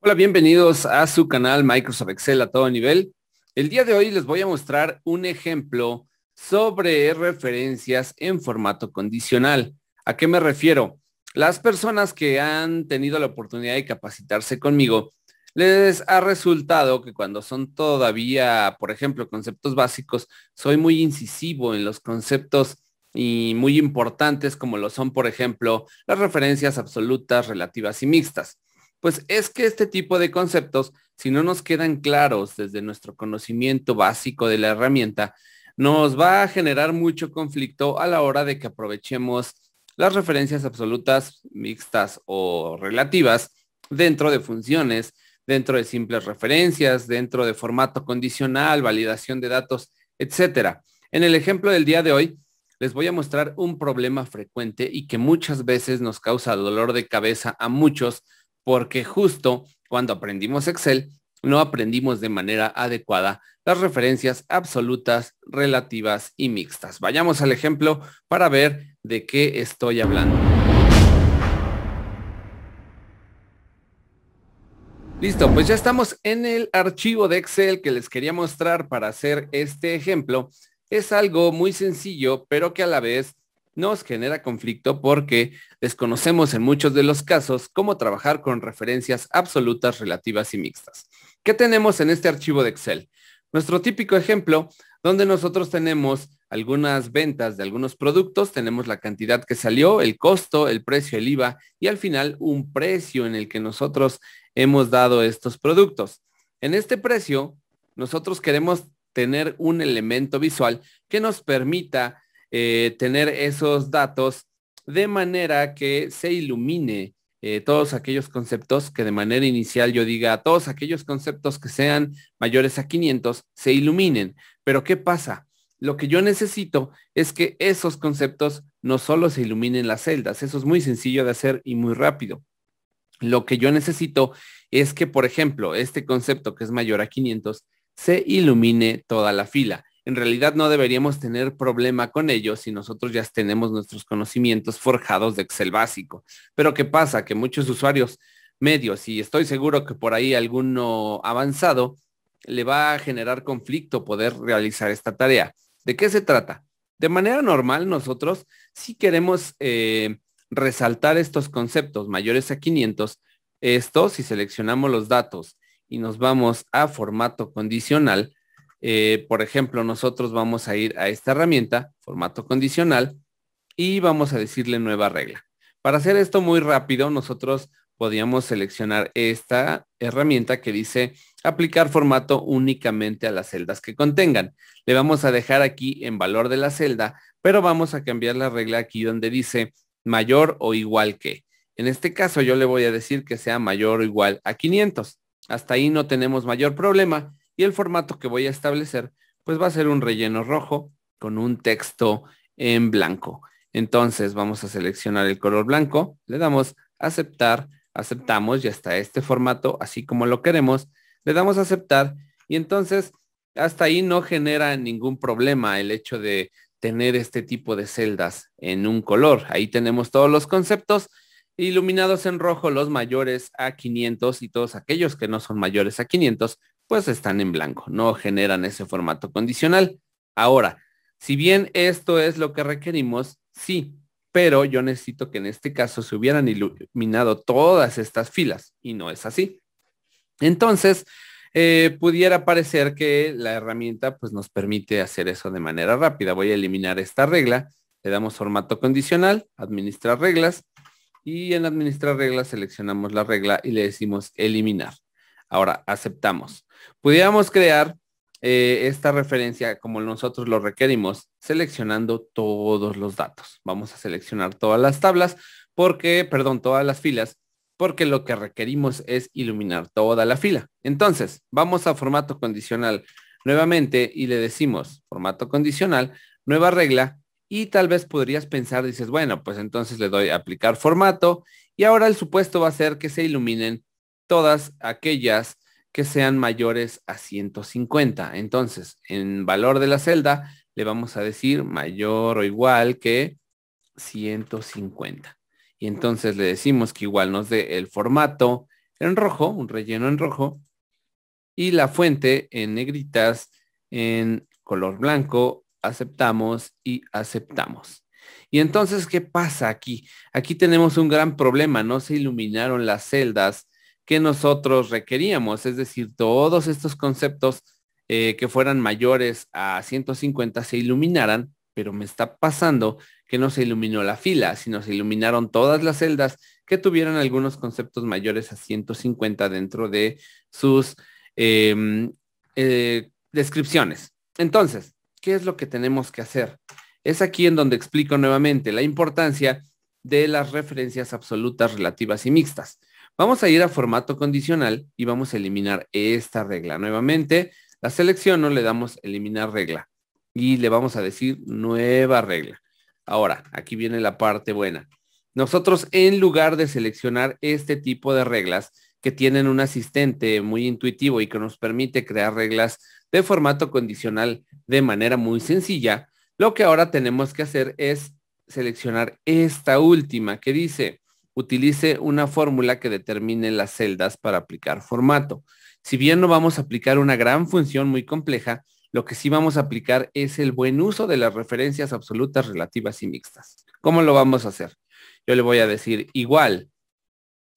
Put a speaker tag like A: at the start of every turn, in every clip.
A: Hola, bienvenidos a su canal Microsoft Excel a todo nivel. El día de hoy les voy a mostrar un ejemplo sobre referencias en formato condicional. ¿A qué me refiero? Las personas que han tenido la oportunidad de capacitarse conmigo, les ha resultado que cuando son todavía, por ejemplo, conceptos básicos, soy muy incisivo en los conceptos y muy importantes como lo son, por ejemplo, las referencias absolutas, relativas y mixtas. Pues es que este tipo de conceptos, si no nos quedan claros desde nuestro conocimiento básico de la herramienta, nos va a generar mucho conflicto a la hora de que aprovechemos las referencias absolutas, mixtas o relativas dentro de funciones, dentro de simples referencias, dentro de formato condicional, validación de datos, etc. En el ejemplo del día de hoy, les voy a mostrar un problema frecuente y que muchas veces nos causa dolor de cabeza a muchos porque justo cuando aprendimos Excel, no aprendimos de manera adecuada las referencias absolutas, relativas y mixtas. Vayamos al ejemplo para ver de qué estoy hablando. Listo, pues ya estamos en el archivo de Excel que les quería mostrar para hacer este ejemplo. Es algo muy sencillo, pero que a la vez nos genera conflicto porque desconocemos en muchos de los casos cómo trabajar con referencias absolutas, relativas y mixtas. ¿Qué tenemos en este archivo de Excel? Nuestro típico ejemplo donde nosotros tenemos algunas ventas de algunos productos, tenemos la cantidad que salió, el costo, el precio, el IVA y al final un precio en el que nosotros hemos dado estos productos. En este precio, nosotros queremos tener un elemento visual que nos permita eh, tener esos datos de manera que se ilumine eh, todos aquellos conceptos que de manera inicial yo diga, todos aquellos conceptos que sean mayores a 500 se iluminen. Pero ¿qué pasa? Lo que yo necesito es que esos conceptos no solo se iluminen las celdas, eso es muy sencillo de hacer y muy rápido. Lo que yo necesito es que, por ejemplo, este concepto que es mayor a 500 se ilumine toda la fila en realidad no deberíamos tener problema con ellos si nosotros ya tenemos nuestros conocimientos forjados de Excel básico. Pero ¿qué pasa? Que muchos usuarios medios, y estoy seguro que por ahí alguno avanzado, le va a generar conflicto poder realizar esta tarea. ¿De qué se trata? De manera normal, nosotros sí queremos eh, resaltar estos conceptos mayores a 500. Esto, si seleccionamos los datos y nos vamos a formato condicional, eh, por ejemplo, nosotros vamos a ir a esta herramienta, formato condicional, y vamos a decirle nueva regla. Para hacer esto muy rápido, nosotros podíamos seleccionar esta herramienta que dice aplicar formato únicamente a las celdas que contengan. Le vamos a dejar aquí en valor de la celda, pero vamos a cambiar la regla aquí donde dice mayor o igual que. En este caso yo le voy a decir que sea mayor o igual a 500. Hasta ahí no tenemos mayor problema y el formato que voy a establecer, pues va a ser un relleno rojo con un texto en blanco. Entonces vamos a seleccionar el color blanco, le damos aceptar, aceptamos, ya está este formato, así como lo queremos, le damos aceptar y entonces hasta ahí no genera ningún problema el hecho de tener este tipo de celdas en un color. Ahí tenemos todos los conceptos iluminados en rojo, los mayores a 500 y todos aquellos que no son mayores a 500 pues están en blanco, no generan ese formato condicional. Ahora, si bien esto es lo que requerimos, sí, pero yo necesito que en este caso se hubieran iluminado todas estas filas y no es así. Entonces, eh, pudiera parecer que la herramienta pues nos permite hacer eso de manera rápida. Voy a eliminar esta regla, le damos formato condicional, administrar reglas y en administrar reglas seleccionamos la regla y le decimos eliminar. Ahora aceptamos. Pudiéramos crear eh, esta referencia como nosotros lo requerimos, seleccionando todos los datos. Vamos a seleccionar todas las tablas porque, perdón, todas las filas, porque lo que requerimos es iluminar toda la fila. Entonces, vamos a formato condicional nuevamente y le decimos formato condicional, nueva regla y tal vez podrías pensar, dices, bueno, pues entonces le doy a aplicar formato y ahora el supuesto va a ser que se iluminen todas aquellas que sean mayores a 150. Entonces, en valor de la celda le vamos a decir mayor o igual que 150. Y entonces le decimos que igual nos dé el formato en rojo, un relleno en rojo, y la fuente en negritas en color blanco, aceptamos y aceptamos. Y entonces, ¿qué pasa aquí? Aquí tenemos un gran problema, no se iluminaron las celdas que nosotros requeríamos, es decir, todos estos conceptos eh, que fueran mayores a 150 se iluminaran, pero me está pasando que no se iluminó la fila, sino se iluminaron todas las celdas que tuvieran algunos conceptos mayores a 150 dentro de sus em, eh, descripciones. Entonces, ¿qué es lo que tenemos que hacer? Es aquí en donde explico nuevamente la importancia de las referencias absolutas, relativas y mixtas. Vamos a ir a formato condicional y vamos a eliminar esta regla. Nuevamente, la selecciono, le damos eliminar regla y le vamos a decir nueva regla. Ahora, aquí viene la parte buena. Nosotros, en lugar de seleccionar este tipo de reglas que tienen un asistente muy intuitivo y que nos permite crear reglas de formato condicional de manera muy sencilla, lo que ahora tenemos que hacer es seleccionar esta última que dice utilice una fórmula que determine las celdas para aplicar formato. Si bien no vamos a aplicar una gran función muy compleja, lo que sí vamos a aplicar es el buen uso de las referencias absolutas, relativas y mixtas. ¿Cómo lo vamos a hacer? Yo le voy a decir igual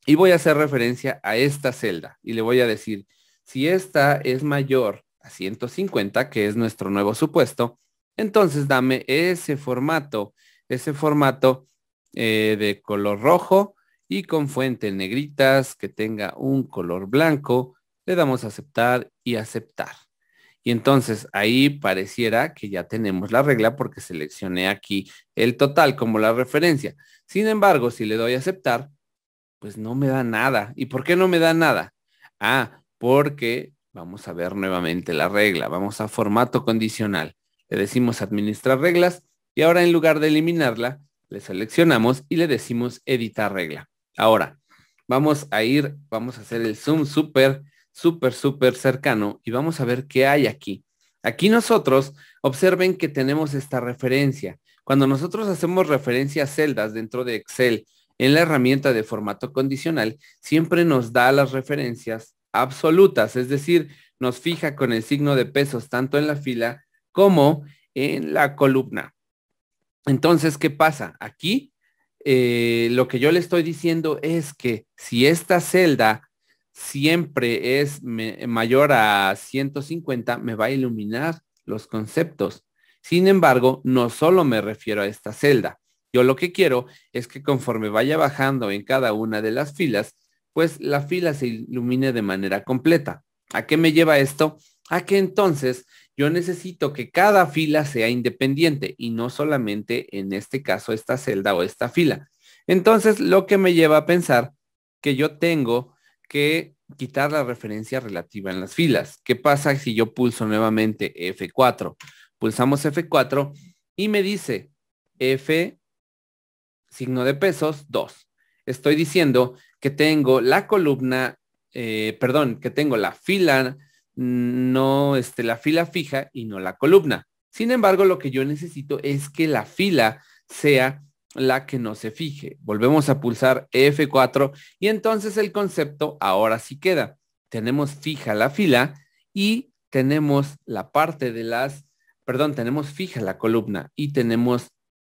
A: y voy a hacer referencia a esta celda y le voy a decir, si esta es mayor a 150, que es nuestro nuevo supuesto, entonces dame ese formato, ese formato eh, de color rojo y con fuente negritas que tenga un color blanco, le damos a aceptar y aceptar. Y entonces ahí pareciera que ya tenemos la regla porque seleccioné aquí el total como la referencia. Sin embargo, si le doy a aceptar, pues no me da nada. ¿Y por qué no me da nada? Ah, porque vamos a ver nuevamente la regla. Vamos a formato condicional. Le decimos administrar reglas y ahora en lugar de eliminarla, le seleccionamos y le decimos editar regla. Ahora, vamos a ir, vamos a hacer el zoom súper, súper, súper cercano y vamos a ver qué hay aquí. Aquí nosotros, observen que tenemos esta referencia. Cuando nosotros hacemos referencias celdas dentro de Excel en la herramienta de formato condicional, siempre nos da las referencias absolutas, es decir, nos fija con el signo de pesos tanto en la fila como en la columna. Entonces, ¿qué pasa? Aquí eh, lo que yo le estoy diciendo es que si esta celda siempre es mayor a 150, me va a iluminar los conceptos. Sin embargo, no solo me refiero a esta celda. Yo lo que quiero es que conforme vaya bajando en cada una de las filas, pues la fila se ilumine de manera completa. ¿A qué me lleva esto? A que entonces yo necesito que cada fila sea independiente y no solamente en este caso esta celda o esta fila. Entonces, lo que me lleva a pensar que yo tengo que quitar la referencia relativa en las filas. ¿Qué pasa si yo pulso nuevamente F4? Pulsamos F4 y me dice F signo de pesos 2. Estoy diciendo que tengo la columna, eh, perdón, que tengo la fila no este, la fila fija y no la columna. Sin embargo, lo que yo necesito es que la fila sea la que no se fije. Volvemos a pulsar F4 y entonces el concepto ahora sí queda. Tenemos fija la fila y tenemos la parte de las, perdón, tenemos fija la columna y tenemos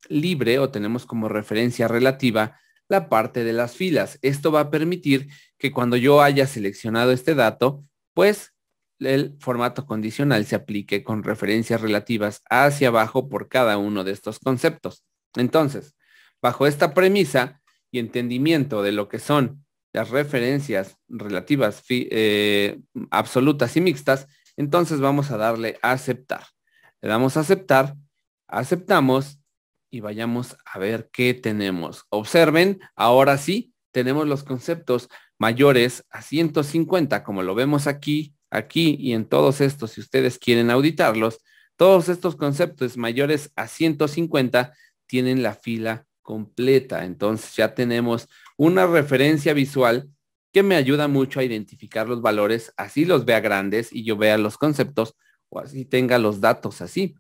A: libre o tenemos como referencia relativa la parte de las filas. Esto va a permitir que cuando yo haya seleccionado este dato, pues el formato condicional se aplique con referencias relativas hacia abajo por cada uno de estos conceptos. Entonces, bajo esta premisa y entendimiento de lo que son las referencias relativas eh, absolutas y mixtas, entonces vamos a darle a aceptar. Le damos a aceptar, aceptamos y vayamos a ver qué tenemos. Observen, ahora sí, tenemos los conceptos mayores a 150, como lo vemos aquí, aquí y en todos estos, si ustedes quieren auditarlos, todos estos conceptos mayores a 150 tienen la fila completa. Entonces ya tenemos una referencia visual que me ayuda mucho a identificar los valores, así los vea grandes y yo vea los conceptos o así tenga los datos así.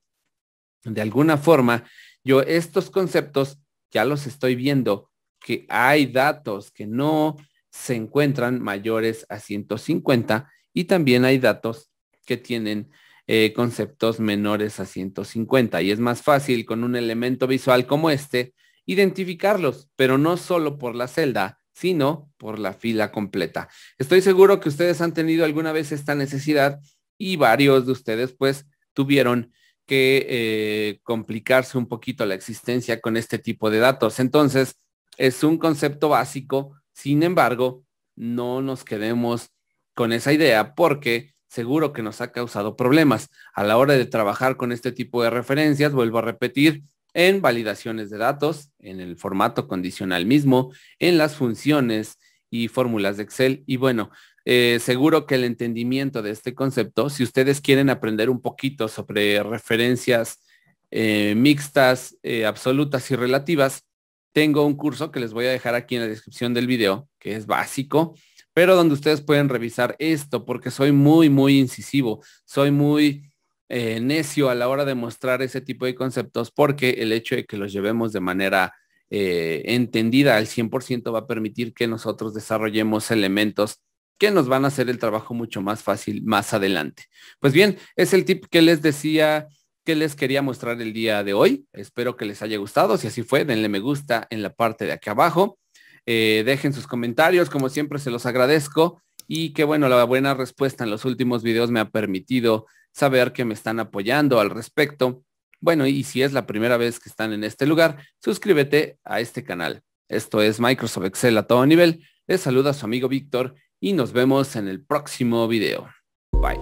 A: De alguna forma, yo estos conceptos ya los estoy viendo que hay datos que no se encuentran mayores a 150 y también hay datos que tienen eh, conceptos menores a 150 y es más fácil con un elemento visual como este identificarlos, pero no solo por la celda, sino por la fila completa. Estoy seguro que ustedes han tenido alguna vez esta necesidad y varios de ustedes pues tuvieron que eh, complicarse un poquito la existencia con este tipo de datos. Entonces, es un concepto básico, sin embargo, no nos quedemos con esa idea porque seguro que nos ha causado problemas a la hora de trabajar con este tipo de referencias, vuelvo a repetir, en validaciones de datos, en el formato condicional mismo, en las funciones y fórmulas de Excel. Y bueno, eh, seguro que el entendimiento de este concepto, si ustedes quieren aprender un poquito sobre referencias eh, mixtas, eh, absolutas y relativas, tengo un curso que les voy a dejar aquí en la descripción del video, que es básico, pero donde ustedes pueden revisar esto, porque soy muy, muy incisivo, soy muy eh, necio a la hora de mostrar ese tipo de conceptos, porque el hecho de que los llevemos de manera eh, entendida al 100% va a permitir que nosotros desarrollemos elementos que nos van a hacer el trabajo mucho más fácil más adelante. Pues bien, es el tip que les decía que les quería mostrar el día de hoy. Espero que les haya gustado. Si así fue, denle me gusta en la parte de aquí abajo. Eh, dejen sus comentarios, como siempre se los agradezco. Y que bueno, la buena respuesta en los últimos videos me ha permitido saber que me están apoyando al respecto. Bueno, y si es la primera vez que están en este lugar, suscríbete a este canal. Esto es Microsoft Excel a todo nivel. Les saluda su amigo Víctor y nos vemos en el próximo video. Bye.